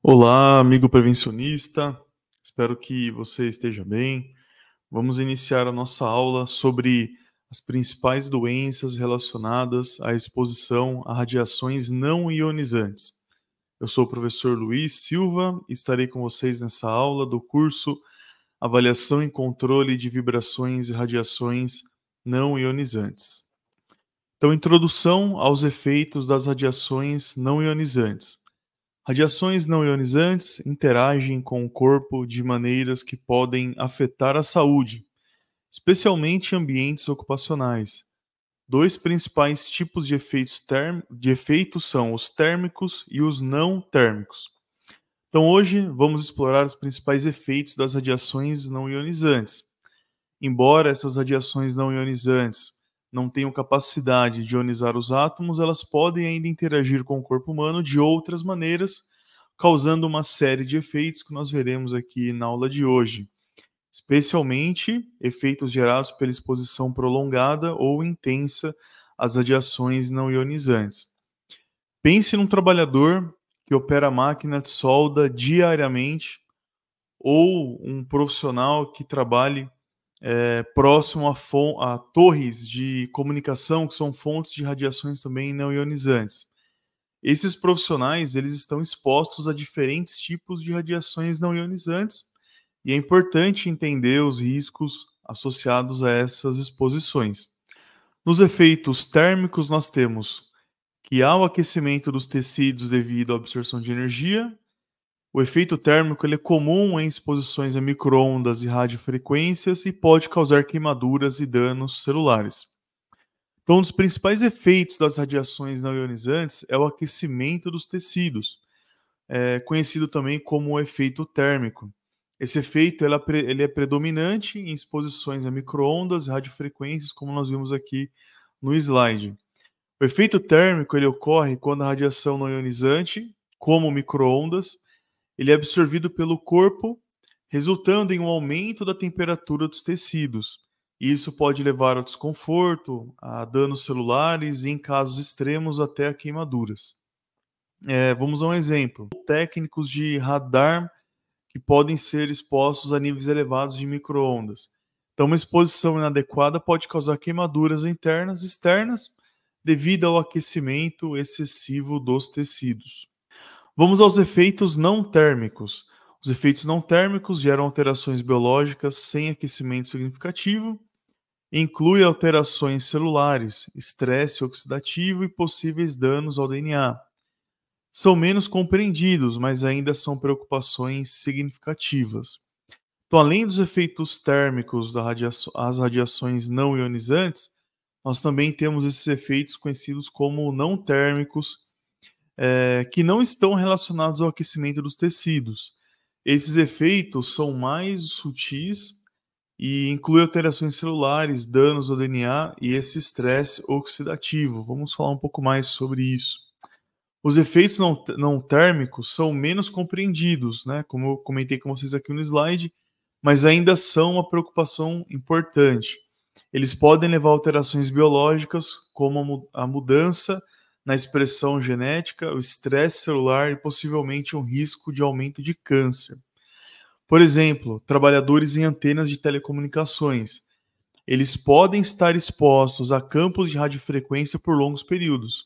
Olá, amigo prevencionista. Espero que você esteja bem. Vamos iniciar a nossa aula sobre as principais doenças relacionadas à exposição a radiações não ionizantes. Eu sou o professor Luiz Silva e estarei com vocês nessa aula do curso Avaliação e Controle de Vibrações e Radiações Não Ionizantes. Então, introdução aos efeitos das radiações não ionizantes. Radiações não ionizantes interagem com o corpo de maneiras que podem afetar a saúde, especialmente ambientes ocupacionais. Dois principais tipos de efeitos, de efeitos são os térmicos e os não térmicos. Então, hoje vamos explorar os principais efeitos das radiações não ionizantes. Embora essas radiações não ionizantes não tenham capacidade de ionizar os átomos, elas podem ainda interagir com o corpo humano de outras maneiras, causando uma série de efeitos que nós veremos aqui na aula de hoje, especialmente efeitos gerados pela exposição prolongada ou intensa às radiações não ionizantes. Pense num trabalhador que opera máquina de solda diariamente ou um profissional que trabalhe é, próximo a, a, torres de comunicação, que são fontes de radiações também não ionizantes. Esses profissionais eles estão expostos a diferentes tipos de radiações não ionizantes e é importante entender os riscos associados a essas exposições. Nos efeitos térmicos, nós temos que há o aquecimento dos tecidos devido à absorção de energia, o efeito térmico é comum em exposições a microondas e radiofrequências e pode causar queimaduras e danos celulares. Então, um dos principais efeitos das radiações não ionizantes é o aquecimento dos tecidos, é, conhecido também como efeito térmico. Esse efeito ele é predominante em exposições a microondas e radiofrequências, como nós vimos aqui no slide. O efeito térmico ele ocorre quando a radiação não ionizante, como microondas, ele é absorvido pelo corpo, resultando em um aumento da temperatura dos tecidos. isso pode levar ao desconforto, a danos celulares e, em casos extremos, até a queimaduras. É, vamos a um exemplo. Técnicos de radar que podem ser expostos a níveis elevados de microondas. Então, uma exposição inadequada pode causar queimaduras internas e externas devido ao aquecimento excessivo dos tecidos. Vamos aos efeitos não térmicos. Os efeitos não térmicos geram alterações biológicas sem aquecimento significativo, inclui alterações celulares, estresse oxidativo e possíveis danos ao DNA. São menos compreendidos, mas ainda são preocupações significativas. Então, além dos efeitos térmicos das radiações não ionizantes, nós também temos esses efeitos conhecidos como não térmicos é, que não estão relacionados ao aquecimento dos tecidos. Esses efeitos são mais sutis e incluem alterações celulares, danos ao DNA e esse estresse oxidativo. Vamos falar um pouco mais sobre isso. Os efeitos não, não térmicos são menos compreendidos, né? como eu comentei com vocês aqui no slide, mas ainda são uma preocupação importante. Eles podem levar a alterações biológicas, como a mudança na expressão genética, o estresse celular e possivelmente um risco de aumento de câncer. Por exemplo, trabalhadores em antenas de telecomunicações. Eles podem estar expostos a campos de radiofrequência por longos períodos.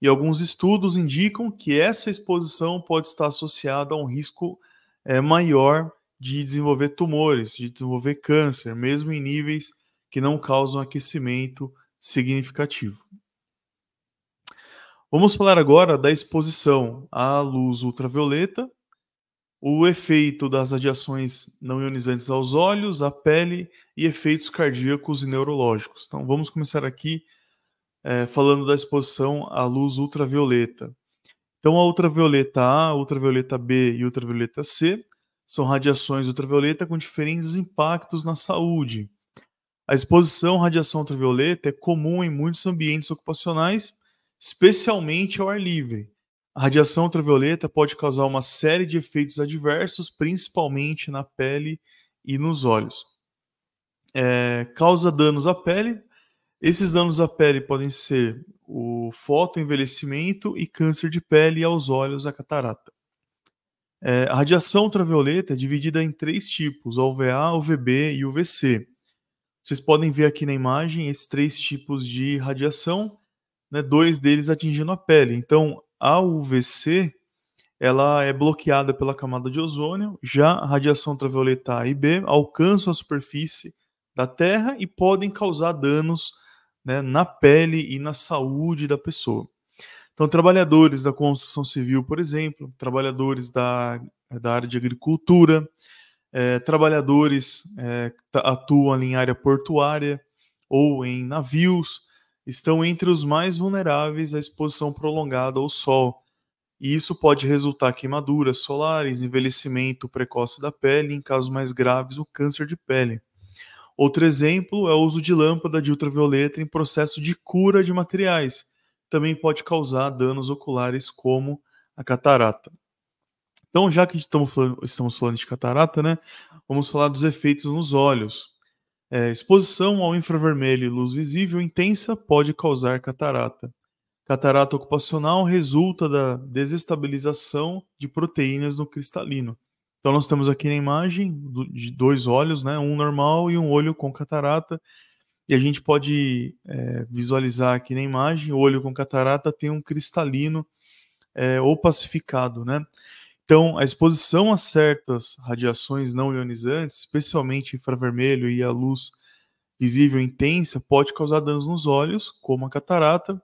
E alguns estudos indicam que essa exposição pode estar associada a um risco é, maior de desenvolver tumores, de desenvolver câncer, mesmo em níveis que não causam aquecimento significativo. Vamos falar agora da exposição à luz ultravioleta, o efeito das radiações não ionizantes aos olhos, à pele e efeitos cardíacos e neurológicos. Então, vamos começar aqui é, falando da exposição à luz ultravioleta. Então, a ultravioleta A, a ultravioleta B e ultravioleta C são radiações ultravioleta com diferentes impactos na saúde. A exposição à radiação ultravioleta é comum em muitos ambientes ocupacionais especialmente ao ar livre. A radiação ultravioleta pode causar uma série de efeitos adversos, principalmente na pele e nos olhos. É, causa danos à pele. Esses danos à pele podem ser o fotoenvelhecimento e câncer de pele e aos olhos a catarata. É, a radiação ultravioleta é dividida em três tipos: UVA, UVB e UVC. Vocês podem ver aqui na imagem esses três tipos de radiação né, dois deles atingindo a pele. Então, a UVC ela é bloqueada pela camada de ozônio, já a radiação ultravioleta A e B alcançam a superfície da Terra e podem causar danos né, na pele e na saúde da pessoa. Então, trabalhadores da construção civil, por exemplo, trabalhadores da, da área de agricultura, é, trabalhadores é, atuam em área portuária ou em navios, estão entre os mais vulneráveis à exposição prolongada ao sol, e isso pode resultar em queimaduras solares, envelhecimento precoce da pele e, em casos mais graves, o câncer de pele. Outro exemplo é o uso de lâmpada de ultravioleta em processo de cura de materiais. Também pode causar danos oculares como a catarata. Então, já que estamos falando, estamos falando de catarata, né, vamos falar dos efeitos nos olhos. É, exposição ao infravermelho e luz visível intensa pode causar catarata. Catarata ocupacional resulta da desestabilização de proteínas no cristalino. Então nós temos aqui na imagem de dois olhos, né, um normal e um olho com catarata. E a gente pode é, visualizar aqui na imagem, o olho com catarata tem um cristalino é, opacificado, né? Então, a exposição a certas radiações não ionizantes, especialmente infravermelho e a luz visível intensa, pode causar danos nos olhos, como a catarata,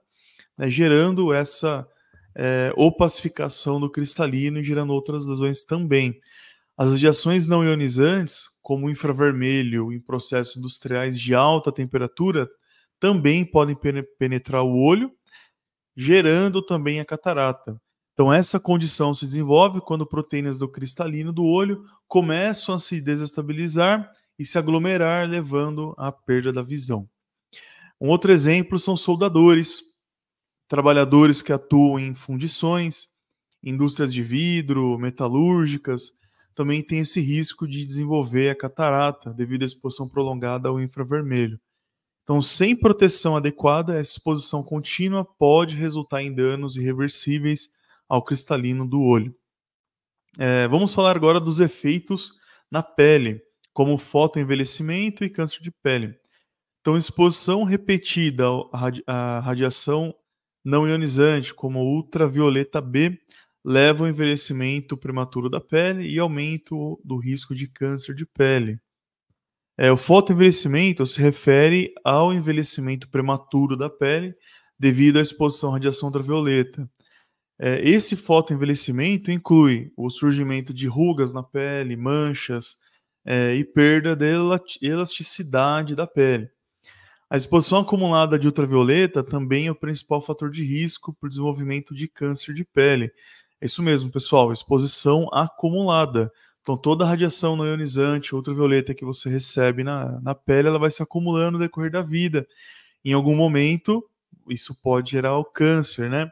né, gerando essa é, opacificação do cristalino e gerando outras lesões também. As radiações não ionizantes, como o infravermelho em processos industriais de alta temperatura, também podem penetrar o olho, gerando também a catarata. Então, essa condição se desenvolve quando proteínas do cristalino do olho começam a se desestabilizar e se aglomerar, levando à perda da visão. Um outro exemplo são soldadores, trabalhadores que atuam em fundições, indústrias de vidro, metalúrgicas, também tem esse risco de desenvolver a catarata devido à exposição prolongada ao infravermelho. Então, sem proteção adequada, essa exposição contínua pode resultar em danos irreversíveis ao cristalino do olho. É, vamos falar agora dos efeitos na pele, como fotoenvelhecimento e câncer de pele. Então, exposição repetida à radiação não ionizante, como ultravioleta B, leva ao envelhecimento prematuro da pele e aumento do risco de câncer de pele. É, o fotoenvelhecimento se refere ao envelhecimento prematuro da pele devido à exposição à radiação ultravioleta. É, esse fotoenvelhecimento inclui o surgimento de rugas na pele, manchas é, e perda de elasticidade da pele. A exposição acumulada de ultravioleta também é o principal fator de risco para o desenvolvimento de câncer de pele. É isso mesmo, pessoal, exposição acumulada. Então, toda a radiação não ionizante, ultravioleta que você recebe na, na pele, ela vai se acumulando no decorrer da vida. Em algum momento, isso pode gerar o câncer, né?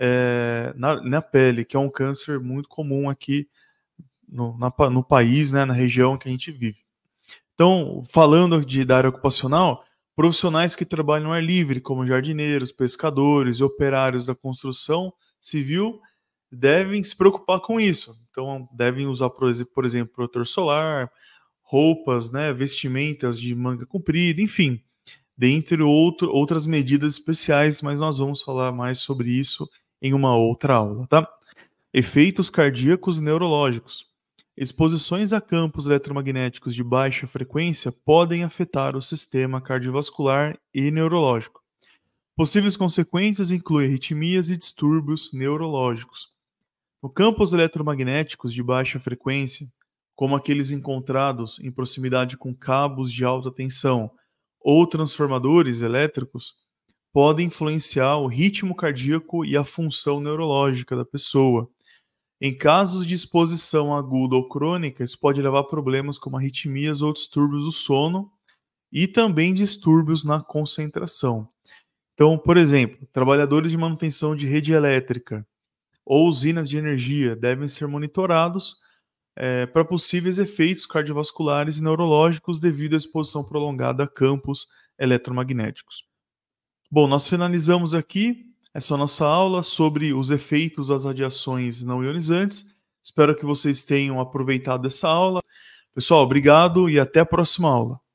é, na, na, pele, que é um câncer muito comum aqui no, na, no país, né, na região que a gente vive. Então, falando de, da área ocupacional, profissionais que trabalham no ar livre, como jardineiros, pescadores e operários da construção civil, devem se preocupar com isso. Então, devem usar, por exemplo, protetor solar, roupas, né, vestimentas de manga comprida, enfim, dentre outro, outras medidas especiais, mas nós vamos falar mais sobre isso em uma outra aula, tá? Efeitos cardíacos neurológicos. Exposições a campos eletromagnéticos de baixa frequência podem afetar o sistema cardiovascular e neurológico. Possíveis consequências incluem arritmias e distúrbios neurológicos. No campos eletromagnéticos de baixa frequência, como aqueles encontrados em proximidade com cabos de alta tensão ou transformadores elétricos, podem influenciar o ritmo cardíaco e a função neurológica da pessoa. Em casos de exposição aguda ou crônica, isso pode levar a problemas como arritmias ou distúrbios do sono e também distúrbios na concentração. Então, por exemplo, trabalhadores de manutenção de rede elétrica ou usinas de energia devem ser monitorados é, para possíveis efeitos cardiovasculares e neurológicos devido à exposição prolongada a campos eletromagnéticos. Bom, nós finalizamos aqui essa nossa aula sobre os efeitos das radiações não ionizantes. Espero que vocês tenham aproveitado essa aula. Pessoal, obrigado e até a próxima aula.